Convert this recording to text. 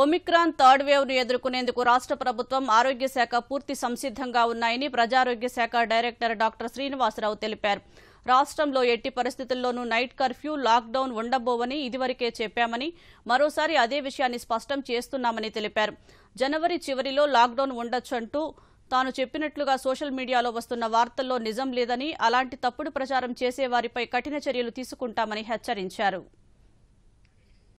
Omicron third ను ఎదుర్కొనేందుకు రాష్ట్ర ప్రభుత్వం ఆరోగ్య శాఖ పూర్తి సంసిద్ధంగా ఉన్నాయని ప్రజారోగ్య శాఖ డైరెక్టర్ డాక్టర్ శ్రీనివాసరావు తెలిపారు రాష్ట్రంలో ఎట్టి పరిస్థితుల్లోనూ నైట్ కర్ఫ్యూ లాక్డౌన్ ఉండబోవని ఇదివరకే చెప్పామని మరోసారి అదే విషయాన్ని స్పష్టం చేస్తున్నామని తెలిపారు జనవరి చివరిలో లాక్డౌన్ ఉండొచ్చంటూ తాను చెప్పినట్లుగా సోషల్ మీడియాలో వస్తున్న వార్తల్లో నిజం లేదని అలాంటి తప్పుడు ప్రచారం చేసే వారిపై కఠిన చర్యలు తీసుకుంటామని హెచ్చరించారు